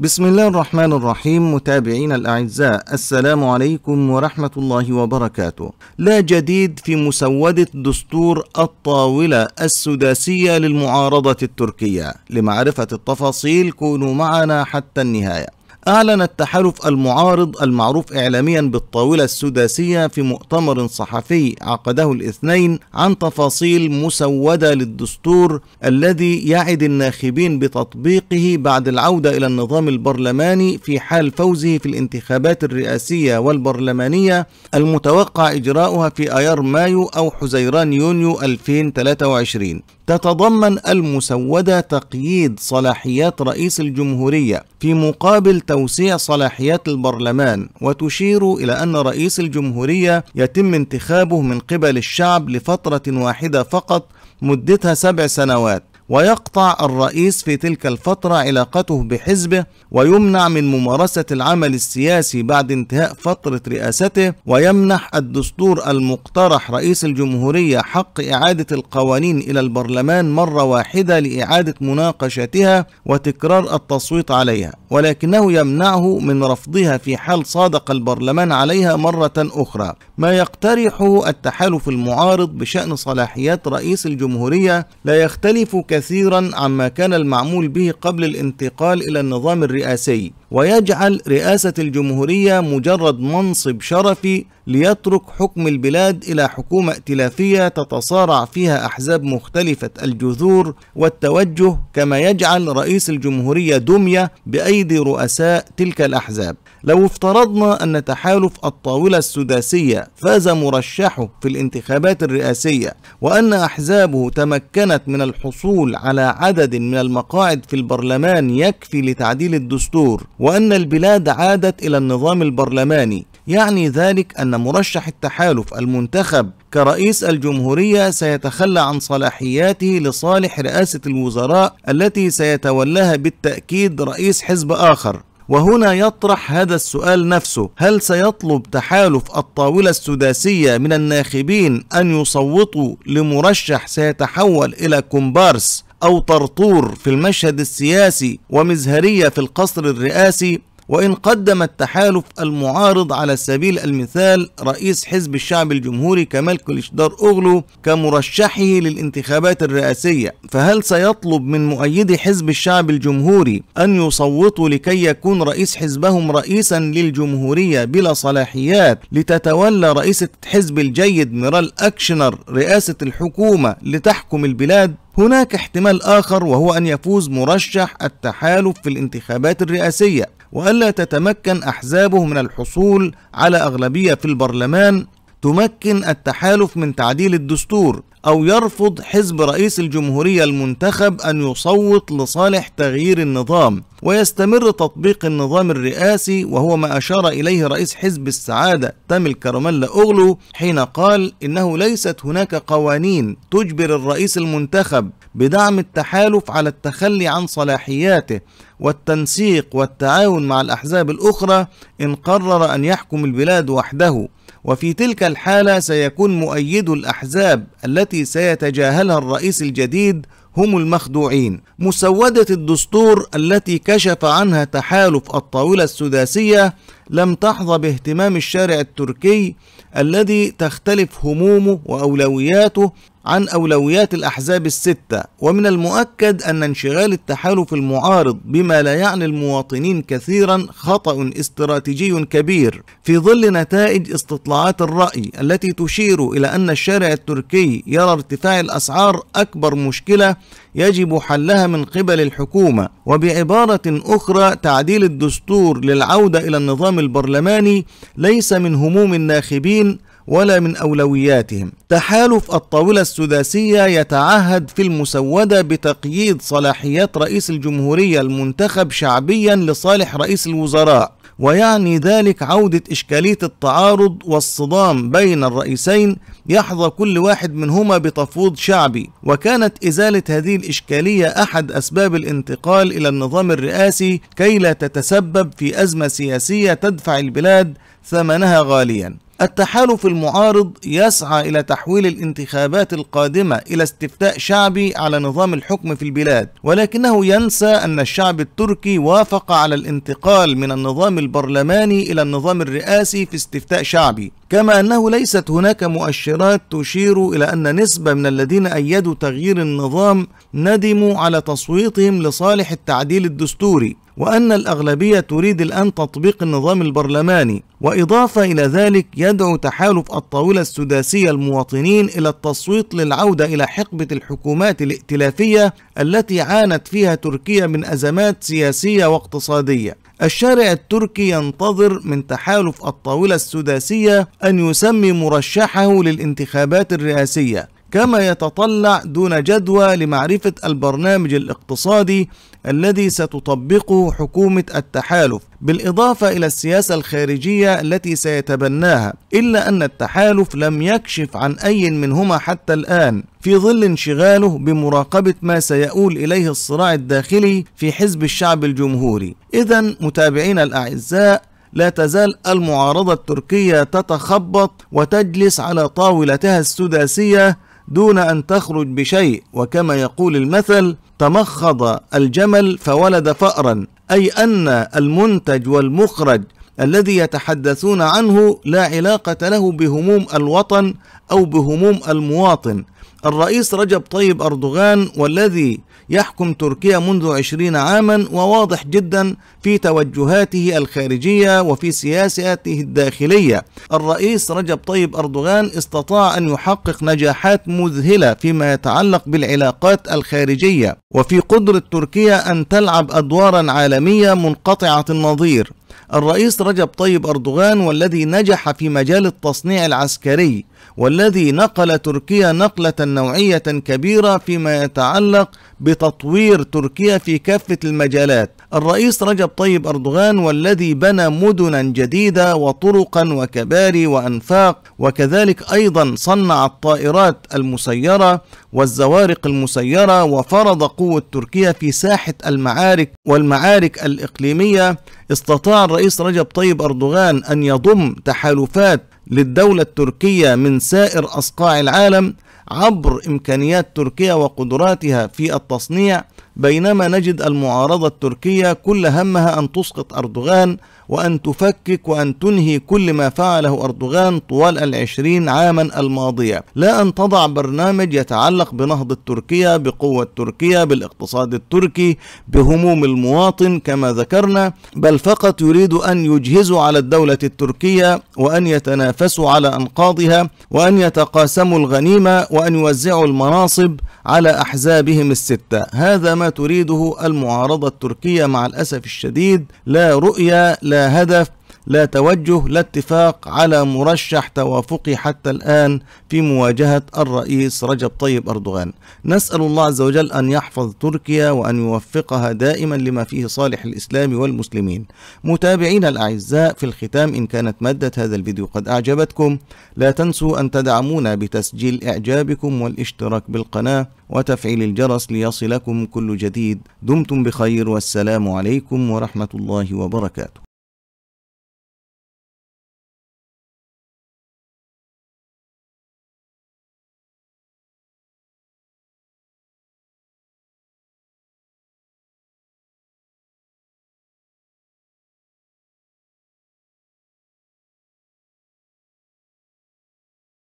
بسم الله الرحمن الرحيم متابعين الأعزاء السلام عليكم ورحمة الله وبركاته لا جديد في مسودة دستور الطاولة السداسية للمعارضة التركية لمعرفة التفاصيل كونوا معنا حتى النهاية أعلن التحالف المعارض المعروف إعلاميا بالطاولة السداسية في مؤتمر صحفي عقده الاثنين عن تفاصيل مسودة للدستور الذي يعد الناخبين بتطبيقه بعد العودة إلى النظام البرلماني في حال فوزه في الانتخابات الرئاسية والبرلمانية المتوقع إجراؤها في أيار مايو أو حزيران يونيو 2023 تتضمن المسودة تقييد صلاحيات رئيس الجمهورية في مقابل توسيع صلاحيات البرلمان وتشير إلى أن رئيس الجمهورية يتم انتخابه من قبل الشعب لفترة واحدة فقط مدتها سبع سنوات ويقطع الرئيس في تلك الفترة علاقته بحزبه ويمنع من ممارسة العمل السياسي بعد انتهاء فترة رئاسته ويمنح الدستور المقترح رئيس الجمهورية حق إعادة القوانين إلى البرلمان مرة واحدة لإعادة مناقشتها وتكرار التصويت عليها ولكنه يمنعه من رفضها في حال صادق البرلمان عليها مرة أخرى ما يقترحه التحالف المعارض بشأن صلاحيات رئيس الجمهورية لا يختلف كثيرا كثيرا عما كان المعمول به قبل الانتقال إلى النظام الرئاسي ويجعل رئاسة الجمهورية مجرد منصب شرفي ليترك حكم البلاد إلى حكومة ائتلافية تتصارع فيها أحزاب مختلفة الجذور والتوجه كما يجعل رئيس الجمهورية دمية بأيدي رؤساء تلك الأحزاب لو افترضنا أن تحالف الطاولة السداسية فاز مرشحه في الانتخابات الرئاسية وأن أحزابه تمكنت من الحصول على عدد من المقاعد في البرلمان يكفي لتعديل الدستور وأن البلاد عادت إلى النظام البرلماني يعني ذلك أن مرشح التحالف المنتخب كرئيس الجمهورية سيتخلى عن صلاحياته لصالح رئاسة الوزراء التي سيتولاها بالتأكيد رئيس حزب آخر وهنا يطرح هذا السؤال نفسه هل سيطلب تحالف الطاولة السداسية من الناخبين أن يصوتوا لمرشح سيتحول إلى كومبارس أو طرطور في المشهد السياسي ومزهرية في القصر الرئاسي وإن قدم التحالف المعارض على سبيل المثال رئيس حزب الشعب الجمهوري كمال كليشدار أغلو كمرشحه للانتخابات الرئاسية فهل سيطلب من مؤيدي حزب الشعب الجمهوري أن يصوتوا لكي يكون رئيس حزبهم رئيسا للجمهورية بلا صلاحيات لتتولى رئيسة حزب الجيد ميرال أكشنر رئاسة الحكومة لتحكم البلاد هناك احتمال آخر وهو أن يفوز مرشح التحالف في الانتخابات الرئاسية وألا تتمكن أحزابه من الحصول على أغلبية في البرلمان تمكن التحالف من تعديل الدستور أو يرفض حزب رئيس الجمهورية المنتخب أن يصوت لصالح تغيير النظام ويستمر تطبيق النظام الرئاسي وهو ما أشار إليه رئيس حزب السعادة تامل كرملا أغلو حين قال إنه ليست هناك قوانين تجبر الرئيس المنتخب بدعم التحالف على التخلي عن صلاحياته والتنسيق والتعاون مع الأحزاب الأخرى إن قرر أن يحكم البلاد وحده وفي تلك الحالة سيكون مؤيد الأحزاب التي سيتجاهلها الرئيس الجديد هم المخدوعين مسودة الدستور التي كشف عنها تحالف الطاولة السداسية لم تحظى باهتمام الشارع التركي الذي تختلف همومه وأولوياته عن أولويات الأحزاب الستة ومن المؤكد أن انشغال التحالف المعارض بما لا يعني المواطنين كثيرا خطأ استراتيجي كبير في ظل نتائج استطلاعات الرأي التي تشير إلى أن الشارع التركي يرى ارتفاع الأسعار أكبر مشكلة يجب حلها من قبل الحكومة وبعبارة أخرى تعديل الدستور للعودة إلى النظام البرلماني ليس من هموم الناخبين ولا من أولوياتهم تحالف الطاولة السداسية يتعهد في المسودة بتقييد صلاحيات رئيس الجمهورية المنتخب شعبيا لصالح رئيس الوزراء ويعني ذلك عودة إشكالية التعارض والصدام بين الرئيسين يحظى كل واحد منهما بتفويض شعبي وكانت إزالة هذه الإشكالية أحد أسباب الانتقال إلى النظام الرئاسي كي لا تتسبب في أزمة سياسية تدفع البلاد ثمنها غاليا التحالف المعارض يسعى إلى تحويل الانتخابات القادمة إلى استفتاء شعبي على نظام الحكم في البلاد، ولكنه ينسى أن الشعب التركي وافق على الانتقال من النظام البرلماني إلى النظام الرئاسي في استفتاء شعبي، كما أنه ليست هناك مؤشرات تشير إلى أن نسبة من الذين أيدوا تغيير النظام ندموا على تصويتهم لصالح التعديل الدستوري وأن الأغلبية تريد الآن تطبيق النظام البرلماني وإضافة إلى ذلك يدعو تحالف الطاولة السداسية المواطنين إلى التصويت للعودة إلى حقبة الحكومات الائتلافية التي عانت فيها تركيا من أزمات سياسية واقتصادية. الشارع التركي ينتظر من تحالف الطاولة السداسية أن يسمي مرشحه للانتخابات الرئاسية كما يتطلع دون جدوى لمعرفة البرنامج الاقتصادي الذي ستطبقه حكومة التحالف بالإضافة إلى السياسة الخارجية التي سيتبناها إلا أن التحالف لم يكشف عن أي منهما حتى الآن في ظل انشغاله بمراقبة ما سيؤول إليه الصراع الداخلي في حزب الشعب الجمهوري إذا متابعينا الأعزاء لا تزال المعارضة التركية تتخبط وتجلس على طاولتها السداسية دون أن تخرج بشيء وكما يقول المثل تمخض الجمل فولد فأرا أي أن المنتج والمخرج الذي يتحدثون عنه لا علاقة له بهموم الوطن أو بهموم المواطن الرئيس رجب طيب أردوغان والذي يحكم تركيا منذ عشرين عاما وواضح جدا في توجهاته الخارجية وفي سياساته الداخلية الرئيس رجب طيب أردوغان استطاع أن يحقق نجاحات مذهلة فيما يتعلق بالعلاقات الخارجية وفي قدرة تركيا أن تلعب أدوارا عالمية منقطعة النظير الرئيس رجب طيب أردوغان والذي نجح في مجال التصنيع العسكري والذي نقل تركيا نقلة نوعية كبيرة فيما يتعلق بتطوير تركيا في كافة المجالات الرئيس رجب طيب أردوغان والذي بنى مدنا جديدة وطرقا وكباري وأنفاق وكذلك أيضا صنع الطائرات المسيرة والزوارق المسيرة وفرض قوة تركيا في ساحة المعارك والمعارك الإقليمية استطاع الرئيس رجب طيب أردوغان أن يضم تحالفات للدولة التركية من سائر أصقاع العالم عبر إمكانيات تركيا وقدراتها في التصنيع بينما نجد المعارضة التركية كل همها أن تسقط أردوغان وأن تفكك وأن تنهي كل ما فعله أردوغان طوال العشرين عاما الماضية لا أن تضع برنامج يتعلق بنهضة تركيا بقوة تركيا بالاقتصاد التركي بهموم المواطن كما ذكرنا بل فقط يريد أن يجهزوا على الدولة التركية وأن يتنافسوا على أنقاضها وأن يتقاسموا الغنيمة وأن يوزعوا المناصب على أحزابهم الستة هذا ما تريده المعارضة التركية مع الأسف الشديد لا رؤية لا هدف لا توجه لا اتفاق على مرشح توافقي حتى الآن في مواجهة الرئيس رجب طيب أردوغان نسأل الله عز وجل أن يحفظ تركيا وأن يوفقها دائما لما فيه صالح الإسلام والمسلمين متابعينا الأعزاء في الختام إن كانت مادة هذا الفيديو قد أعجبتكم لا تنسوا أن تدعمونا بتسجيل إعجابكم والاشتراك بالقناة وتفعيل الجرس ليصلكم كل جديد دمتم بخير والسلام عليكم ورحمة الله وبركاته